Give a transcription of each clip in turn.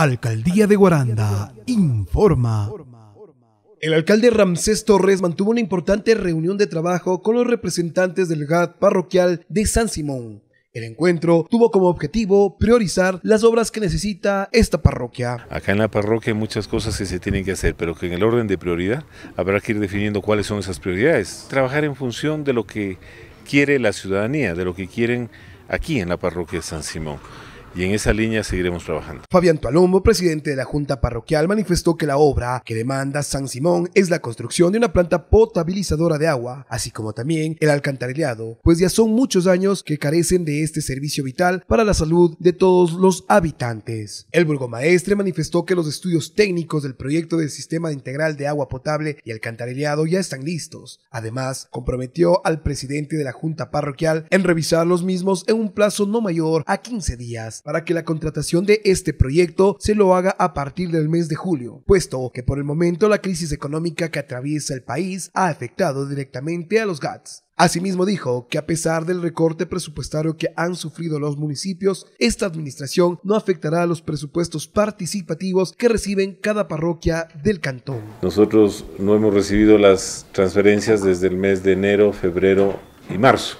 Alcaldía de Guaranda informa. El alcalde Ramsés Torres mantuvo una importante reunión de trabajo con los representantes del GAT parroquial de San Simón. El encuentro tuvo como objetivo priorizar las obras que necesita esta parroquia. Acá en la parroquia hay muchas cosas que se tienen que hacer, pero que en el orden de prioridad habrá que ir definiendo cuáles son esas prioridades. Trabajar en función de lo que quiere la ciudadanía, de lo que quieren aquí en la parroquia de San Simón y en esa línea seguiremos trabajando. Fabián Tualombo, presidente de la Junta Parroquial, manifestó que la obra que demanda San Simón es la construcción de una planta potabilizadora de agua, así como también el alcantarillado, pues ya son muchos años que carecen de este servicio vital para la salud de todos los habitantes. El burgomaestre manifestó que los estudios técnicos del proyecto del sistema integral de agua potable y alcantarillado ya están listos. Además, comprometió al presidente de la Junta Parroquial en revisar los mismos en un plazo no mayor a 15 días para que la contratación de este proyecto se lo haga a partir del mes de julio, puesto que por el momento la crisis económica que atraviesa el país ha afectado directamente a los GATS. Asimismo dijo que a pesar del recorte presupuestario que han sufrido los municipios, esta administración no afectará a los presupuestos participativos que reciben cada parroquia del cantón. Nosotros no hemos recibido las transferencias desde el mes de enero, febrero y marzo.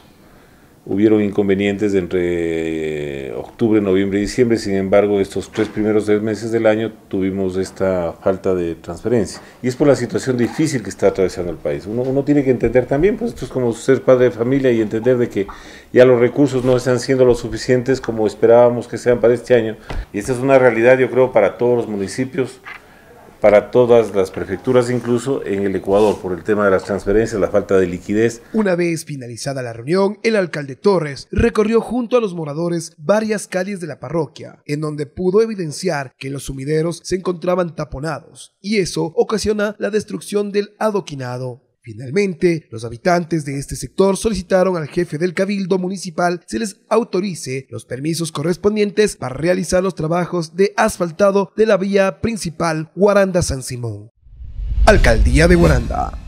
Hubieron inconvenientes entre eh, octubre, noviembre y diciembre, sin embargo, estos tres primeros tres meses del año tuvimos esta falta de transferencia. Y es por la situación difícil que está atravesando el país. Uno, uno tiene que entender también, pues esto es como ser padre de familia y entender de que ya los recursos no están siendo lo suficientes como esperábamos que sean para este año. Y esta es una realidad, yo creo, para todos los municipios para todas las prefecturas, incluso en el Ecuador, por el tema de las transferencias, la falta de liquidez. Una vez finalizada la reunión, el alcalde Torres recorrió junto a los moradores varias calles de la parroquia, en donde pudo evidenciar que los sumideros se encontraban taponados, y eso ocasiona la destrucción del adoquinado. Finalmente, los habitantes de este sector solicitaron al jefe del cabildo municipal se les autorice los permisos correspondientes para realizar los trabajos de asfaltado de la vía principal Guaranda-San Simón. Alcaldía de Guaranda